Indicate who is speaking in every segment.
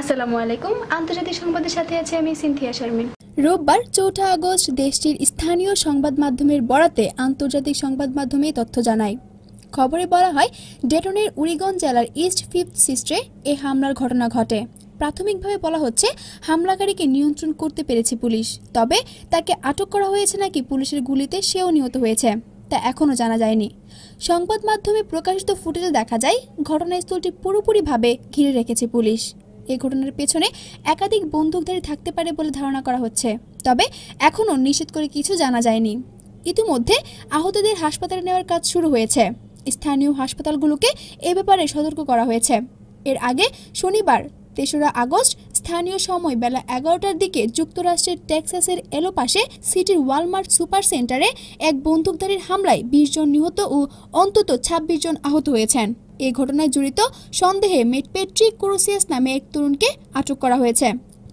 Speaker 1: আসসালামু আলাইকুম আন্তর্জাতিক সংবাদের সাথে আছে আমি সিনথিয়া শারমিন রোববার চৌঠা আগস্ট দেশটির স্থানীয় সংবাদ মাধ্যমের বরাতে আন্তর্জাতিক সংবাদ মাধ্যমে তথ্য জানায় খবরে বলা হয় ডেটনের উরিগঞ্জ জেলার ইস্ট ফিফথ সিস্টে এ হামলার ঘটনা ঘটে প্রাথমিকভাবে বলা হচ্ছে হামলাকারীকে নিয়ন্ত্রণ করতে পেরেছে পুলিশ তবে তাকে আটক করা হয়েছে নাকি পুলিশের গুলিতে সেও নিহত হয়েছে তা এখনও জানা যায়নি সংবাদ মাধ্যমে প্রকাশিত ফুটেজে দেখা যায় ঘটনাস্থলটি পুরোপুরিভাবে ঘিরে রেখেছে পুলিশ এ ঘটনার পেছনে একাধিক বন্দুকধারী থাকতে পারে বলে ধারণা করা হচ্ছে তবে এখনও নিশ্চিত করে কিছু জানা যায়নি ইতিমধ্যে আহতদের হাসপাতালে নেওয়ার কাজ শুরু হয়েছে স্থানীয় হাসপাতালগুলোকে এ ব্যাপারে সতর্ক করা হয়েছে এর আগে শনিবার তেসরা আগস্ট স্থানীয় সময় বেলা এগারোটার দিকে যুক্তরাষ্ট্রের টেক্সাসের এলো পাশে সিটির ওয়ালমার্ট সুপার সেন্টারে এক বন্দুকধারীর হামলায় বিশ জন নিহত ও অন্তত ২৬ জন আহত হয়েছেন এ ঘটনায় জড়িত সন্দেহে মেটপেট্রিক ক্রোসিয়াস নামে এক তরুণকে আটক করা হয়েছে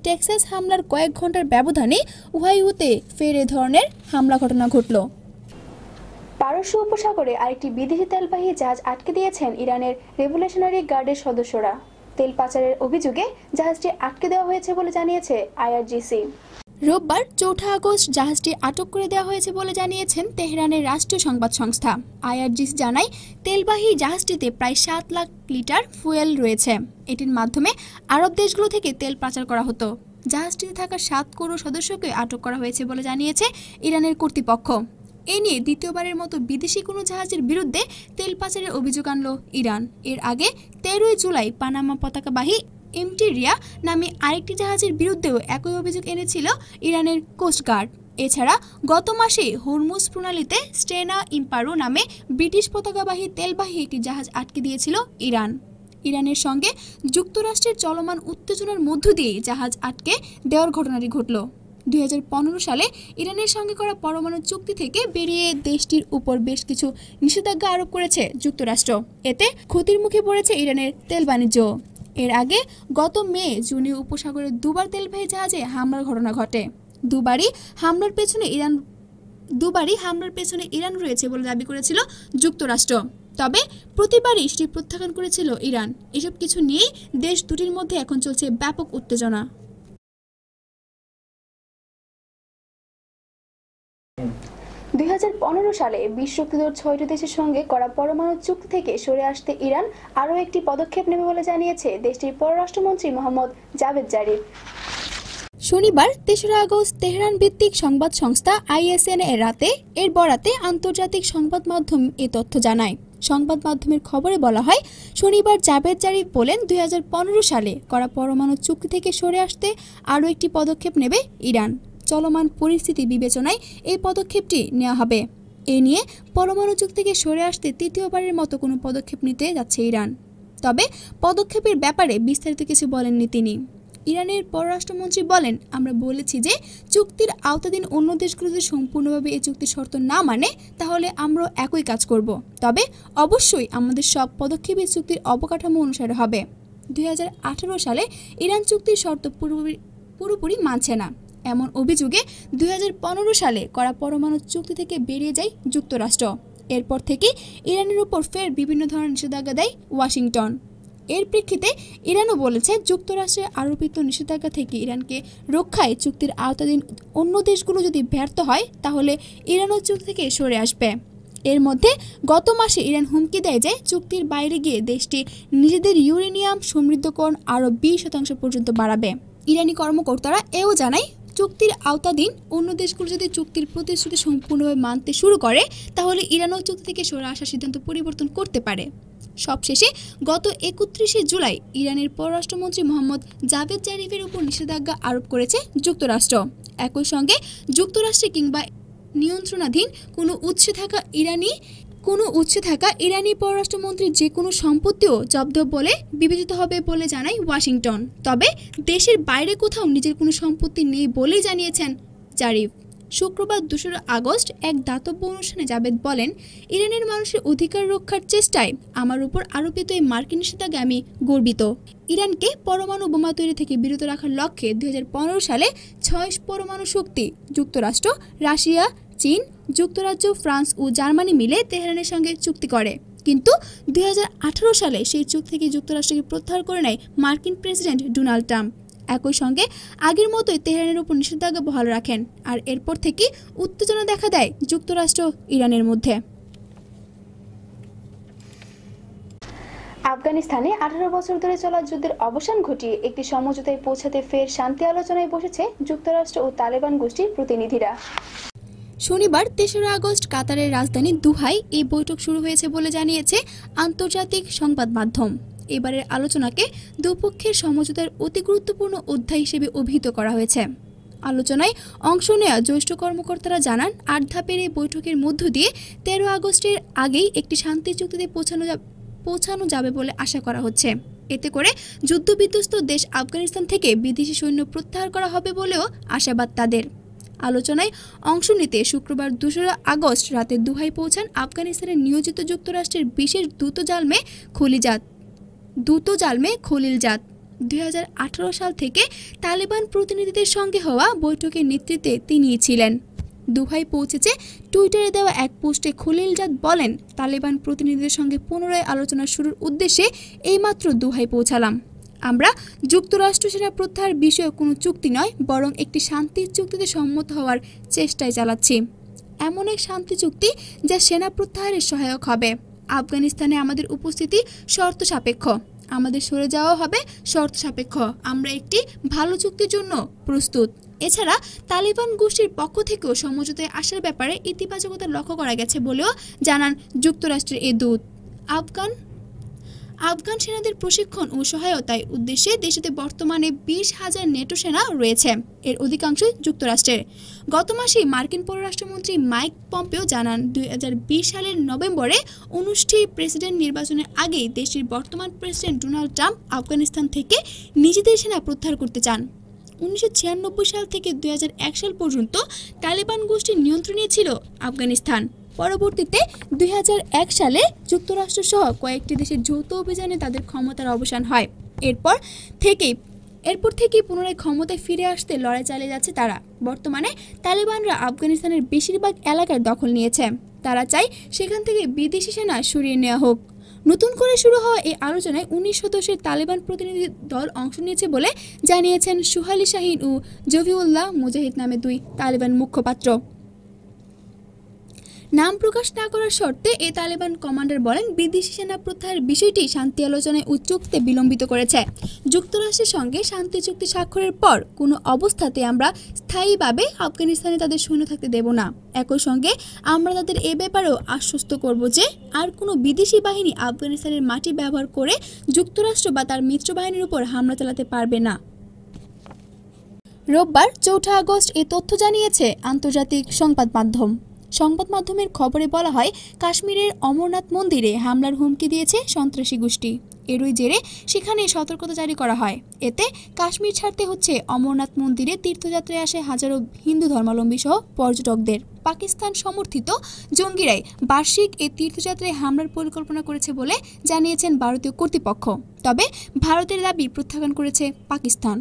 Speaker 1: টেক্সাস হামলার কয়েক ঘন্টার ব্যবধানে উহাইউতে ফের এ ধরনের হামলা ঘটনা ঘটল পারস্য উপসাগরে আরেকটি বিদেশি তেলবাহী জাহাজ আটকে দিয়েছেন ইরানের রেভলিউশনারি গার্ডের সদস্যরা তেল পাচারের অভিযোগে জাহাজটি আটকে দেওয়া হয়েছে বলে জানিয়েছে আইআরজিসি রোববার চৌঠা আগস্ট জাহাজটি আটক করে দেওয়া হয়েছে বলে জানিয়েছেন তেহরানের রাষ্ট্রীয় সংবাদ সংস্থা আইআরজিস জানায় তেলবাহী জাহাজটিতে প্রায় সাত লাখ লিটার ফুয়েল রয়েছে এটির মাধ্যমে আরব দেশগুলো থেকে তেল পাচার করা হতো জাহাজটিতে থাকা সাত কোরো সদস্যকে আটক করা হয়েছে বলে জানিয়েছে ইরানের কর্তৃপক্ষ এ নিয়ে দ্বিতীয়বারের মতো বিদেশি কোনো জাহাজের বিরুদ্ধে তেল পাচারের অভিযোগ আনল ইরান এর আগে তেরোই জুলাই পানামা পতাকাবাহী এমটি নামে আরেকটি জাহাজের বিরুদ্ধেও একই অভিযোগ এনেছিল ইরানের কোস্টগার্ড এছাড়া গত মাসে হরমুজ প্রণালীতে স্টেনা ইম্পারো নামে ব্রিটিশ পতাকাবাহী তেলবাহী একটি জাহাজ আটকে দিয়েছিল ইরান ইরানের সঙ্গে যুক্তরাষ্ট্রের চলমান উত্তেজনার মধ্য দিয়ে জাহাজ আটকে দেওয়ার ঘটনাটি ঘটল দুই সালে ইরানের সঙ্গে করা পরমাণু চুক্তি থেকে বেরিয়ে দেশটির উপর বেশ কিছু নিষেধাজ্ঞা আরোপ করেছে যুক্তরাষ্ট্র এতে ক্ষতির মুখে পড়েছে ইরানের তেল বাণিজ্য এর আগে গত মে জুনে উপসাগরে দুবার তেলবাহী জাহাজে হামলার ঘটনা ঘটে দুবারই হামলার পেছনে ইরান দুবারই হামলার পেছনে ইরান রয়েছে বলে দাবি করেছিল যুক্তরাষ্ট্র তবে প্রতিবারই সেটি প্রত্যাখ্যান করেছিল ইরান এসব কিছু নিয়েই দেশ দুটির মধ্যে এখন চলছে ব্যাপক উত্তেজনা পনেরো সালে বিশ্বকৃত ছয়টি দেশের সঙ্গে করা পরমাণু চুক্তি থেকে সরে আসতে ইরান আরও একটি পদক্ষেপ নেবে বলে জানিয়েছে দেশটির পররাষ্ট্রমন্ত্রী মোহাম্মদ জাভেদ জারিফ শনিবার তেসরা আগস্ট তেহরান ভিত্তিক সংবাদ সংস্থা আইএসএন এর রাতে এর বরাতে আন্তর্জাতিক সংবাদ মাধ্যম এ তথ্য জানায় সংবাদ মাধ্যমের খবরে বলা হয় শনিবার জাভেদ জারিফ বলেন দুই সালে করা পরমাণু চুক্তি থেকে সরে আসতে আরও একটি পদক্ষেপ নেবে ইরান চলমান পরিস্থিতি বিবেচনায় এই পদক্ষেপটি নেওয়া হবে এ নিয়ে পরমাণু যুগ থেকে সরে আসতে তৃতীয়বারের মতো কোনো পদক্ষেপ নিতে যাচ্ছে ইরান তবে পদক্ষেপের ব্যাপারে বিস্তারিত কিছু বলেননি তিনি ইরানের পররাষ্ট্রমন্ত্রী বলেন আমরা বলেছি যে চুক্তির আওতাধীন অন্য দেশগুলোতে সম্পূর্ণভাবে এই চুক্তির শর্ত না মানে তাহলে আমরা একই কাজ করব তবে অবশ্যই আমাদের সব পদক্ষেপে চুক্তির অবকাঠামো অনুসারে হবে দুই সালে ইরান চুক্তির শর্ত পুরোপুরি পুরোপুরি মানছে না এমন অভিযোগে দুই সালে করা পরমাণু চুক্তি থেকে বেরিয়ে যায় যুক্তরাষ্ট্র এরপর থেকে ইরানের উপর ফের বিভিন্ন ধরনের নিষেধাজ্ঞা দেয় ওয়াশিংটন এর প্রেক্ষিতে ইরানও বলেছে যুক্তরাষ্ট্রে আরোপিত নিষেধাজ্ঞা থেকে ইরানকে রক্ষায় চুক্তির আওতাধীন অন্য দেশগুলো যদি ব্যর্থ হয় তাহলে ইরানও চুক্তি থেকে সরে আসবে এর মধ্যে গত মাসে ইরান হুমকি দেয় যে চুক্তির বাইরে গিয়ে দেশটি নিজেদের ইউরেনিয়াম সমৃদ্ধকরণ আরও বিশ শতাংশ পর্যন্ত বাড়াবে ইরানি কর্মকর্তারা এও জানায় চুক্তির আওতাধীন অন্য দেশগুলো যদি চুক্তির প্রতিশ্রুতি সম্পূর্ণভাবে মানতে শুরু করে তাহলে ইরানও চুক্তি থেকে সরে আসার সিদ্ধান্ত পরিবর্তন করতে পারে সবশেষে গত একত্রিশে জুলাই ইরানের পররাষ্ট্রমন্ত্রী মোহাম্মদ জাভেদ জারিফের উপর নিষেধাজ্ঞা আরোপ করেছে যুক্তরাষ্ট্র একই সঙ্গে যুক্তরাষ্ট্রে কিংবা নিয়ন্ত্রণাধীন কোনো উৎসে থাকা ইরানি কোনো উচ্ছে থাকা ইরানি পররাষ্ট্রমন্ত্রীর যে কোনো সম্পত্তিও জব্দ বলে বিবেচিত হবে বলে জানায় ওয়াশিংটন তবে দেশের বাইরে কোথাও নিজের কোনো সম্পত্তি নেই বলেই জানিয়েছেন জারিফ শুক্রবার দুশোরা আগস্ট এক দাতব্য অনুষ্ঠানে জাবেদ বলেন ইরানের মানুষের অধিকার রক্ষার চেষ্টায় আমার উপর আরোপিত এই মার্কিন নিষেধাজ্ঞা আমি গর্বিত ইরানকে পরমাণু বোমা তৈরি থেকে বিরত রাখার লক্ষ্যে দু সালে ছয় পরমাণু শক্তি যুক্তরাষ্ট্র রাশিয়া চীন যুক্তরাজ্য ফ্রান্স ও জার্মানি মিলে তেহরানের সঙ্গে চুক্তি করে কিন্তু দুই সালে সেই চুক্তি থেকে যুক্তরাষ্ট্রকে প্রত্যাহার করে নেয় মার্কিন প্রেসিডেন্ট ডোনাল্ড ট্রাম্প একই সঙ্গে আগের মতোই তেহরানের উপর নিষেধাজ্ঞা বহাল রাখেন আর এরপর থেকে উত্তেজনা দেখা দেয় যুক্তরাষ্ট্র ইরানের মধ্যে আফগানিস্তানে আঠারো বছর ধরে চলা যুদ্ধের অবসান ঘটিয়ে একটি সমঝোতায় পৌঁছাতে ফের শান্তি আলোচনায় বসেছে যুক্তরাষ্ট্র ও তালেবান গোষ্ঠীর প্রতিনিধিরা শনিবার তেসরা আগস্ট কাতারের রাজধানী দুহায় এই বৈঠক শুরু হয়েছে বলে জানিয়েছে আন্তর্জাতিক সংবাদ মাধ্যম এবারের আলোচনাকে দুপক্ষের সমঝোতার অতি গুরুত্বপূর্ণ অধ্যায় হিসেবে অভিহিত করা হয়েছে আলোচনায় অংশ নেওয়া জ্যেষ্ঠ কর্মকর্তারা জানান আট ধাপের এই বৈঠকের মধ্য দিয়ে তেরো আগস্টের আগেই একটি শান্তি চুক্তিতে পৌঁছানো পৌঁছানো যাবে বলে আশা করা হচ্ছে এতে করে যুদ্ধবিধ্বস্ত দেশ আফগানিস্তান থেকে বিদেশি সৈন্য প্রত্যাহার করা হবে বলেও আশাবাদ তাদের আলোচনায় অংশ নিতে শুক্রবার দোসরা আগস্ট রাতে দুহাই পৌঁছান আফগানিস্তানে নিয়োজিত যুক্তরাষ্ট্রের বিশেষ দ্রুত জালমে খলিজাত দ্রুত জালমে খলিলজাত দুই সাল থেকে তালেবান প্রতিনিধিদের সঙ্গে হওয়া বৈঠকের নেতৃত্বে তিনি ছিলেন দুভাই পৌঁছেছে টুইটারে দেওয়া এক পোস্টে খলিলজাদ বলেন তালেবান প্রতিনিধিদের সঙ্গে পুনরায় আলোচনা শুরুর উদ্দেশ্যে এইমাত্র দুহাই পৌঁছালাম আমরা যুক্তরাষ্ট্র সেনা প্রত্যাহার বিষয়ে কোনো চুক্তি নয় বরং একটি শান্তির চুক্তিতে সম্মত হওয়ার চেষ্টায় চালাচ্ছি এমন এক শান্তি চুক্তি যা সেনা প্রত্যাহারের সহায়ক হবে আফগানিস্তানে আমাদের উপস্থিতি শর্ত সাপেক্ষ আমাদের সরে যাওয়া হবে শর্ত সাপেক্ষ আমরা একটি ভালো চুক্তির জন্য প্রস্তুত এছাড়া তালিবান গোষ্ঠীর পক্ষ থেকেও সমঝোতায় আসার ব্যাপারে ইতিবাচকতা লক্ষ্য করা গেছে বলেও জানান যুক্তরাষ্ট্রের এ দূত আফগান আফগান সেনাদের প্রশিক্ষণ ও সহায়তায় উদ্দেশ্যে দেশেতে বর্তমানে বিশ হাজার নেটো সেনা রয়েছে এর অধিকাংশই যুক্তরাষ্ট্রের গত মাসে মার্কিন পররাষ্ট্রমন্ত্রী মাইক পম্পেও জানান দুই সালের নভেম্বরে অনুষ্ঠিত প্রেসিডেন্ট নির্বাচনের আগেই দেশটির বর্তমান প্রেসিডেন্ট ডোনাল্ড ট্রাম্প আফগানিস্তান থেকে নিজেদের সেনা প্রত্যাহার করতে চান উনিশশো সাল থেকে দুই সাল পর্যন্ত তালেবান গোষ্ঠীর নিয়ন্ত্রণে ছিল আফগানিস্তান পরবর্তীতে দুই সালে যুক্তরাষ্ট্রসহ কয়েকটি দেশের যৌথ অভিযানে তাদের ক্ষমতার অবসান হয় এরপর থেকেই এরপর থেকেই পুনরায় ক্ষমতায় ফিরে আসতে লড়াই চালিয়ে যাচ্ছে তারা বর্তমানে তালেবানরা আফগানিস্তানের বেশিরভাগ এলাকার দখল নিয়েছে তারা চাই সেখান থেকে বিদেশি সেনা সরিয়ে নেওয়া হোক নতুন করে শুরু হওয়া এই আলোচনায় উনিশ সদস্যের তালেবান প্রতিনিধি দল অংশ নিয়েছে বলে জানিয়েছেন সুহালি শাহিন ও জফিউল্লাহ মুজাহিদ নামে দুই তালেবান মুখপাত্র নাম প্রকাশ না করার শর্তে এ তালেবান কমান্ডার বলেন বিদেশি সেনা প্রত্যাহারের বিষয়টি শান্তি আলোচনায় উচ্চুক্তে বিলম্বিত করেছে যুক্তরাষ্ট্রের সঙ্গে শান্তি চুক্তি স্বাক্ষরের পর কোনো অবস্থাতে আমরা স্থায়ীভাবে আফগানিস্তানে তাদের সৈন্য থাকতে দেব না একই সঙ্গে আমরা তাদের এ ব্যাপারেও আশ্বস্ত করব যে আর কোনো বিদেশি বাহিনী আফগানিস্তানের মাটি ব্যবহার করে যুক্তরাষ্ট্র বা তার মিত্র বাহিনীর উপর হামলা চালাতে পারবে না রোববার চৌঠা আগস্ট এ তথ্য জানিয়েছে আন্তর্জাতিক সংবাদ মাধ্যম সংবাদ মাধ্যমের খবরে বলা হয় কাশ্মীরের অমরনাথ মন্দিরে হামলার হুমকি দিয়েছে সন্ত্রাসী গোষ্ঠী এরই জেরে সেখানে সতর্কতা জারি করা হয় এতে কাশ্মীর ছাড়তে হচ্ছে অমরনাথ মন্দিরে তীর্থযাত্রায় আসে হাজারো হিন্দু ধর্মাবলম্বী সহ পর্যটকদের পাকিস্তান সমর্থিত জঙ্গিরাই বার্ষিক এই তীর্থযাত্রায় হামলার পরিকল্পনা করেছে বলে জানিয়েছেন ভারতীয় কর্তৃপক্ষ তবে ভারতের দাবি প্রত্যাখ্যান করেছে পাকিস্তান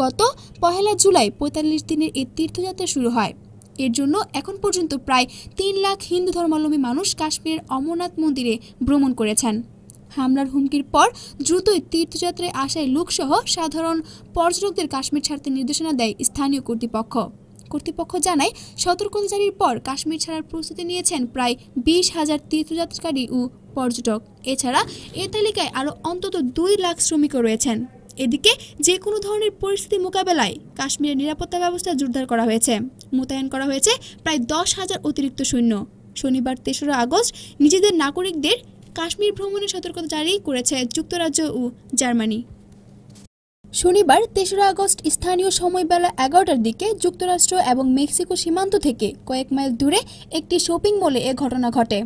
Speaker 1: গত পহেলা জুলাই পঁয়তাল্লিশ দিনের এই তীর্থযাত্রা শুরু হয় এর জন্য এখন পর্যন্ত প্রায় তিন লাখ হিন্দু ধর্মাবলম্বী মানুষ কাশ্মীরের অমরনাথ মন্দিরে ভ্রমণ করেছেন হামলার হুমকির পর দ্রুতই তীর্থযাত্রায় আসায় লোকসহ সাধারণ পর্যটকদের কাশ্মীর ছাড়তে নির্দেশনা দেয় স্থানীয় কর্তৃপক্ষ কর্তৃপক্ষ জানায় সতর্কতা জারির পর কাশ্মীর ছাড়ার প্রস্তুতি নিয়েছেন প্রায় বিশ হাজার তীর্থযাত্রীকারী ও পর্যটক এছাড়া এ তালিকায় আরও অন্তত দুই লাখ শ্রমিকও রয়েছেন এদিকে যে কোনো ধরনের পরিস্থিতি মোকাবেলায় কাশ্মীরের নিরাপত্তা ব্যবস্থা জোরদার করা হয়েছে মোতায়েন করা হয়েছে প্রায় দশ হাজার অতিরিক্ত সৈন্য শনিবার তেসরা আগস্ট নিজেদের নাগরিকদের কাশ্মীর ভ্রমণের সতর্কতা জারি করেছে যুক্তরাজ্য ও জার্মানি শনিবার তেসরা আগস্ট স্থানীয় সময় বেলা এগারোটার দিকে যুক্তরাষ্ট্র এবং মেক্সিকো সীমান্ত থেকে কয়েক মাইল দূরে একটি শপিং মলে এ ঘটনা ঘটে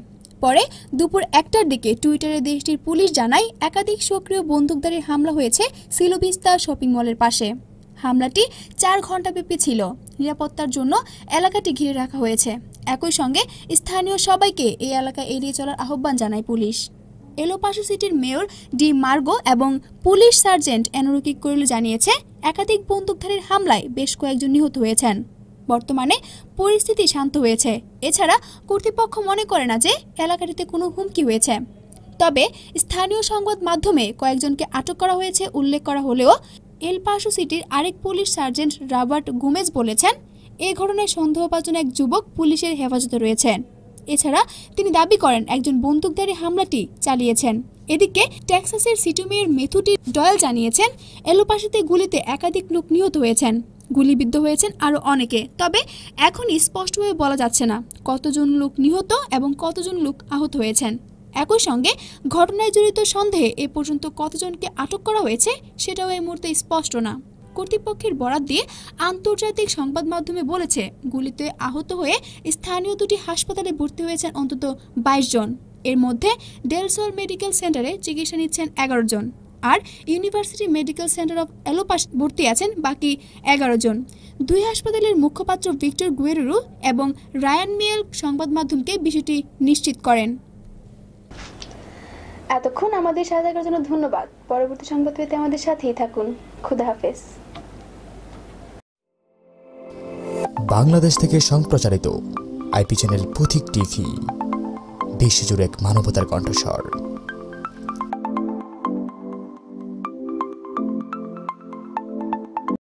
Speaker 1: পরে দুপুর একটার দিকে টুইটারে দেশটির পুলিশ জানায় একাধিক সক্রিয় বন্দুকধারীর হামলা হয়েছে সিলোবিস্তা শপিং মলের পাশে হামলাটি চার ঘণ্টাব্যাপী ছিল নিরাপত্তার জন্য এলাকাটি ঘিরে রাখা হয়েছে একই সঙ্গে স্থানীয় সবাইকে এই এলাকা এড়িয়ে চলার আহ্বান জানায় পুলিশ এলোপাশো সিটির মেয়র ডি মার্গো এবং পুলিশ সার্জেন্ট এনরুকি করিল জানিয়েছে একাধিক বন্দুকধারীর হামলায় বেশ কয়েকজন নিহত হয়েছেন বর্তমানে পরিস্থিতি শান্ত হয়েছে এছাড়া কর্তৃপক্ষ মনে করে না যে এলাকাটিতে কোনো হুমকি হয়েছে তবে স্থানীয় সংবাদ মাধ্যমে কয়েকজনকে আটক করা হয়েছে উল্লেখ করা হলেও এলপাসো সিটির আরেক পুলিশ সার্জেন্ট রবার্ট গুমেজ বলেছেন এ ঘটনায় সন্দেহভাজন এক যুবক পুলিশের হেফাজতে রয়েছেন এছাড়া তিনি দাবি করেন একজন বন্দুকধারী হামলাটি চালিয়েছেন এদিকে টেক্সাসের সিটুমেয়ের মেথুটি ডয়েল জানিয়েছেন এলোপাশিতে গুলিতে একাধিক লোক নিহত হয়েছেন গুলিবিদ্ধ হয়েছেন আরও অনেকে তবে এখন স্পষ্টভাবে বলা যাচ্ছে না কতজন লোক নিহত এবং কতজন লোক আহত হয়েছেন একই সঙ্গে ঘটনায় জড়িত সন্দেহে এ পর্যন্ত কতজনকে আটক করা হয়েছে সেটাও এই মুহূর্তে স্পষ্ট না কর্তৃপক্ষের বরাত দিয়ে আন্তর্জাতিক সংবাদ মাধ্যমে বলেছে গুলিতে আহত হয়ে স্থানীয় দুটি হাসপাতালে ভর্তি হয়েছেন অন্তত বাইশ জন এর মধ্যে ডেলসোর মেডিকেল সেন্টারে চিকিৎসা নিচ্ছেন এগারো জন আর university medical center of El Paso ভর্তি আছেন বাকি এগারো জন দুই হাসপাতালের মুখপাত্র ভিক্টর গুয়েরু এবং রায়ান মিয়েল সংবাদ মাধ্যমকে বিষয়টি নিশ্চিত করেন এতক্ষণ আমাদের সাথে থাকার জন্য ধন্যবাদ পরবর্তী সংবাদ পেতে আমাদের সাথেই থাকুন খুদা হাফেজ বাংলাদেশ থেকে সম্প্রচারিত আইপি চ্যানেল পথিক টিভি বিশ্বজুড়ে এক মানবতার কণ্ঠস্বর